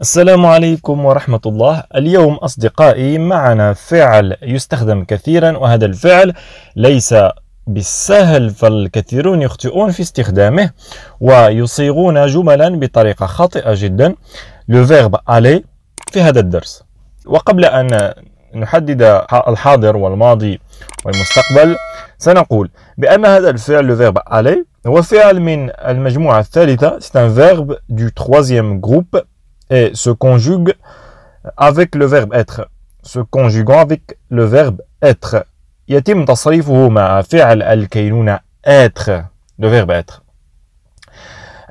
السلام عليكم ورحمة الله اليوم أصدقائي معنا فعل يستخدم كثيرا وهذا الفعل ليس بالسهل فالكثيرون يخطئون في استخدامه ويصيغون جملا بطريقة خاطئة جدا لو فيرب ألي في هذا الدرس وقبل أن نحدد الحاضر والماضي والمستقبل سنقول بأن هذا الفعل لو فيرب ألي هو فعل من المجموعة الثالثة سي فيرب دو du troisième groupe et se conjugue avec le verbe être se conjuguant avec le verbe être يتم تصريفه مع فعل الكينونة être le verbe être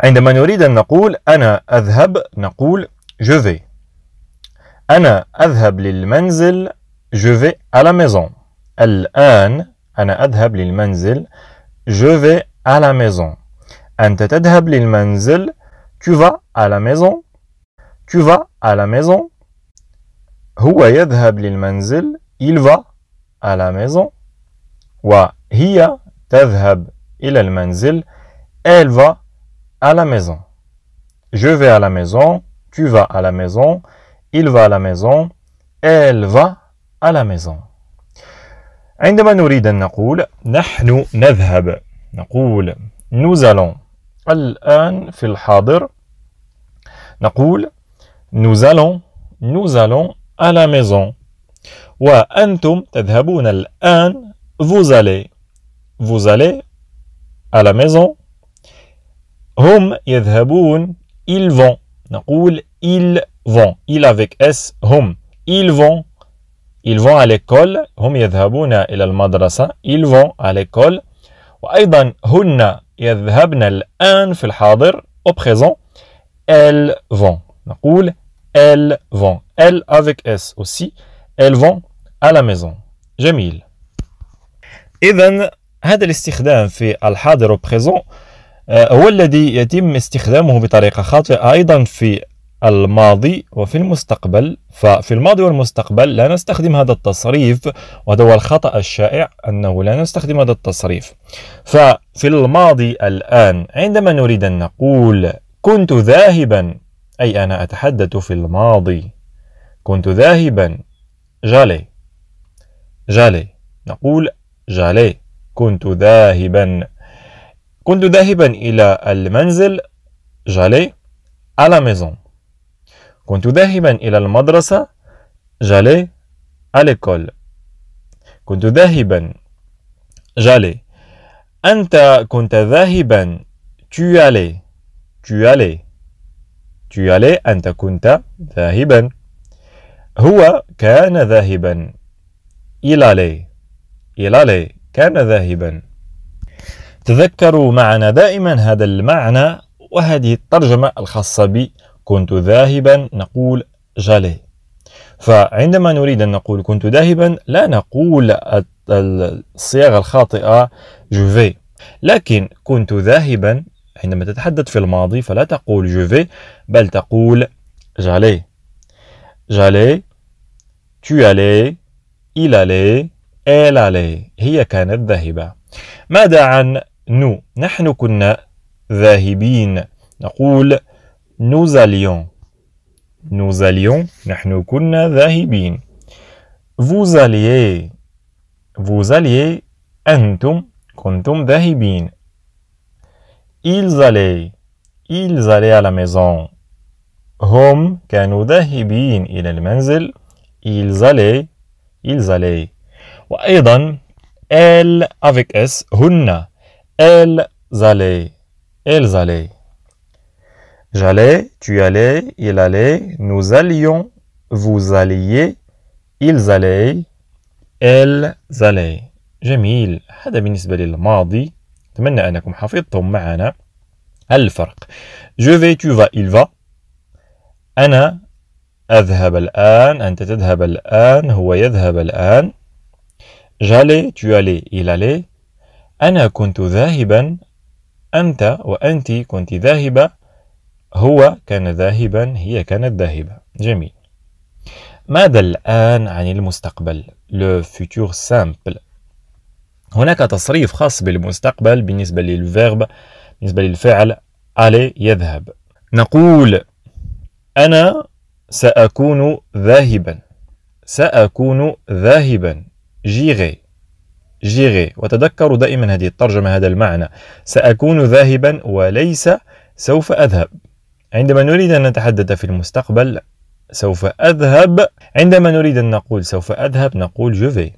عندما نريد أن نقول أنا أذهب نقول je vais أنا أذهب للمنزل je vais à la maison الآن أنا أذهب للمنزل je vais à la maison أنت تذهب للمنزل tu vas à la maison tu vas à la maison. هو يذهب للمنزل. Il va à la maison. hiya تذهب إلى manzil. Elle va à la maison. Je vais à la maison. Tu vas à la maison. Il va à la maison. Elle va à la maison. عندما نريد أن نقول نحن نذهب نقول nous allons الآن في الحاضر نقول nous allons, nous allons à la maison. Wa antum tadhabun el an vous allez. Vous allez à la maison. Hum yadhabun, ils vont. Naqul ils vont. Il avec s hum. Ils vont. Ils vont à l'école. Hum yadhabuna ila al-madrasa. Ils vont à l'école. وأيضا هن يذهبن الآن في الحاضر au présent elles vont نقول elles vont elles avec s aussi ال فون à la maison جميل إذا هذا الاستخدام في الحاضر والبريزون آه، هو الذي يتم استخدامه بطريقة خاطئة أيضا في الماضي وفي المستقبل ففي الماضي والمستقبل لا نستخدم هذا التصريف وهذا هو الخطأ الشائع أنه لا نستخدم هذا التصريف ففي الماضي الآن عندما نريد أن نقول كنت ذاهبا أي أنا أتحدث في الماضي كنت ذاهبا جالي جالي نقول جالي كنت ذاهبا كنت ذاهبا إلى المنزل جالي à la maison كنت ذاهبا إلى المدرسة جالي à l'école كنت ذاهبا جالي أنت كنت ذاهبا tu allais tu allais Tu allais أنت كنت ذاهبا هو كان ذاهبا Il allait Il allait كان ذاهبا تذكروا معنا دائما هذا المعنى وهذه الترجمة الخاصة بي كنت ذاهبا نقول جالي فعندما نريد أن نقول كنت ذاهبا لا نقول الصياغة الخاطئة جوفي لكن كنت ذاهبا عندما تتحدث في الماضي فلا تقول جو في بل تقول j'allais j'allais tu allais il allait elle allait هي كانت ذاهبة ماذا عن نو نحن كنا ذاهبين نقول nous allions nous allions نحن كنا ذاهبين vous alliez vous alliez أنتم كنتم ذاهبين Ils allaient. Ils allaient à la maison. nous كانوا ذاهبين إلى المنزل. Ils allaient. Ils allaient. وأيضا elle avec S Hunna. elles allaient. Elles allaient. J'allais, tu allais, il allait, nous allions, vous alliez, ils allaient, elles allaient. جميل هذا بالنسبة للماضي أتمنى أنكم حفظتم معنا الفرق جو في تو فا il va أنا أذهب الآن أنت تذهب الآن هو يذهب الآن جالي تو الي il allait أنا كنت ذاهبا أنت وأنت كنت ذاهبة هو كان ذاهبا هي كانت ذاهبة جميل ماذا الآن عن المستقبل لو فيتور سامبل هناك تصريف خاص بالمستقبل بالنسبة للفيرب بالنسبة للفعل ألي يذهب نقول أنا سأكون ذاهبا سأكون ذاهبا جيغي جيغي وتذكروا دائما هذه الترجمة هذا المعنى سأكون ذاهبا وليس سوف أذهب عندما نريد أن نتحدث في المستقبل سوف أذهب عندما نريد أن نقول سوف أذهب نقول جوفي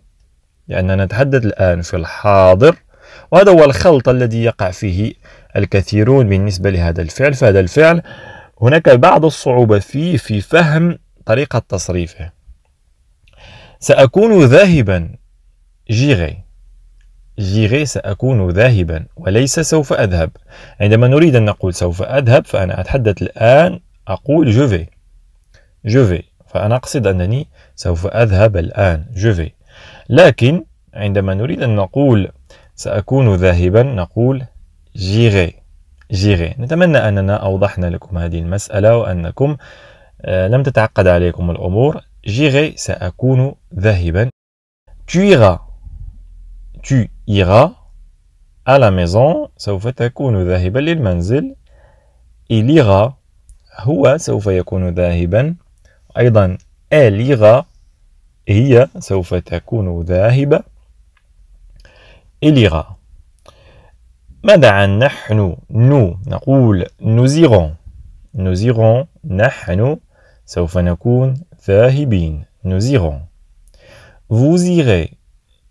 لأننا نتحدث الآن في الحاضر وهذا هو الخلط الذي يقع فيه الكثيرون بالنسبة لهذا الفعل فهذا الفعل هناك بعض الصعوبة فيه في فهم طريقة تصريفه سأكون ذاهبا جيغي جيغي سأكون ذاهبا وليس سوف أذهب عندما نريد أن نقول سوف أذهب فأنا أتحدث الآن أقول جوفي جوفي فأنا أقصد أنني سوف أذهب الآن جوفي لكن عندما نريد أن نقول سأكون ذاهبا نقول جيغي جيغي نتمنى أننا أوضحنا لكم هذه المسألة وأنكم آه، لم تتعقد عليكم الأمور جيغي سأكون ذاهبا tu iras tu iras à la maison سوف تكون ذاهبا للمنزل il ira هو سوف يكون ذاهبا أيضا elle ira هي سوف تكون ذاهبة إليغا ماذا عن نحن نو نقول نزيغون نزيغون نحن سوف نكون ذاهبين نزيغون فوزيغي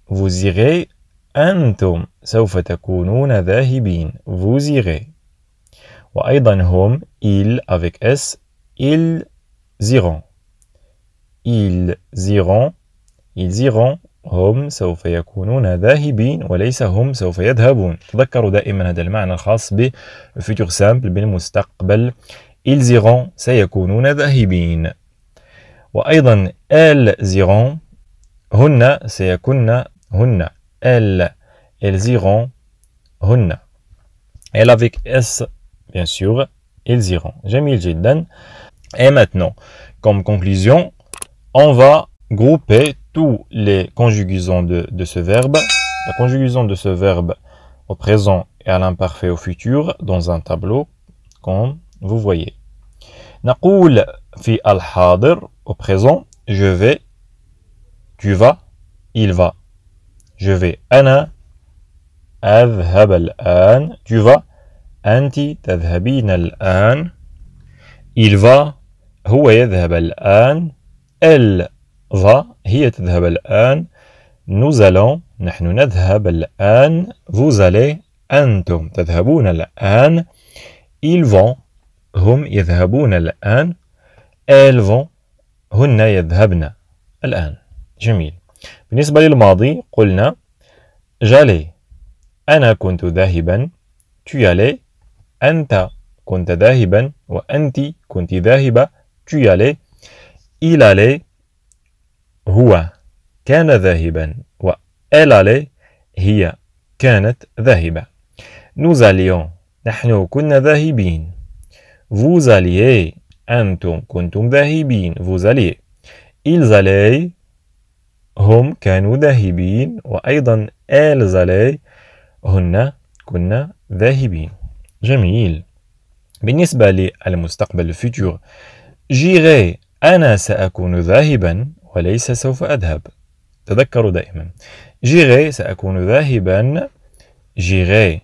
فوزيغي أنتم سوف تكونون ذاهبين فوزيغي وأيضا هم إل افيك إس إل زيغون ils iront ils iront هم سوف يكونون ذاهبين وليس هم سوف يذهبون تذكروا دائما هذا المعنى الخاص ب future simple بالمستقبل ils iront سيكونون ذاهبين وأيضا elles iront هن سيكون هن elles elles iront هن elles avec s bien sûr ils iront جميل جدا et maintenant comme conclusion on va grouper tous les conjugaisons de, de ce verbe, la conjugaison de ce verbe au présent et à l'imparfait au futur dans un tableau comme vous voyez. نقول في الحاضر au présent je vais tu vas il va je vais أنا اذهب الآن tu vas أنت تذهبين الآن il va هو يذهب الآن إل فا هي تذهب الآن nous allons نحن نذهب الآن vous allez أنتم تذهبون الآن ils vont هم يذهبون الآن elles vont هن يذهبن الآن جميل بالنسبة للماضي قلنا جالي أنا كنت ذاهبا tu allais أنت كنت ذاهبا وأنت كنت ذاهبة tu allais il allait هو كان ذاهبا و elle allait هي كانت ذاهبة nous allions نحن كنا ذاهبين vous alliez أنتم كنتم ذاهبين vous alliez ils allaient هم كانوا ذاهبين وأيضا elles allaient هن كنا ذاهبين جميل بالنسبة للمستقبل futur j'irai أنا سأكون ذاهبا وليس سوف أذهب تذكروا دائما جيغي سأكون ذاهبا جيغي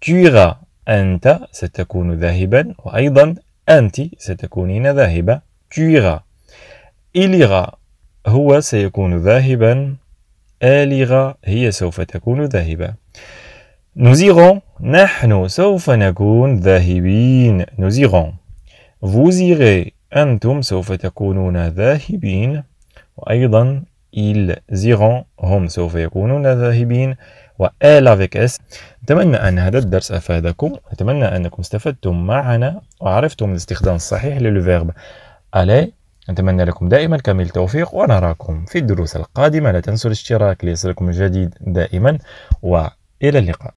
تيغا أنت ستكون ذاهبا وأيضا أنت ستكونين ذاهبة تيغا إليغا هو سيكون ذاهبا آلغا هي سوف تكون ذاهبة نزيغون نحن سوف نكون ذاهبين نزيغون vous irez أنتم سوف تكونون ذاهبين وأيضا ils زيغون هم سوف يكونون ذاهبين ال افيك اس أتمنى أن هذا الدرس أفادكم أتمنى أنكم استفدتم معنا وعرفتم الاستخدام الصحيح للفيرب ألي أتمنى لكم دائما كامل التوفيق ونراكم في الدروس القادمة لا تنسوا الاشتراك ليصلكم الجديد دائما وإلى اللقاء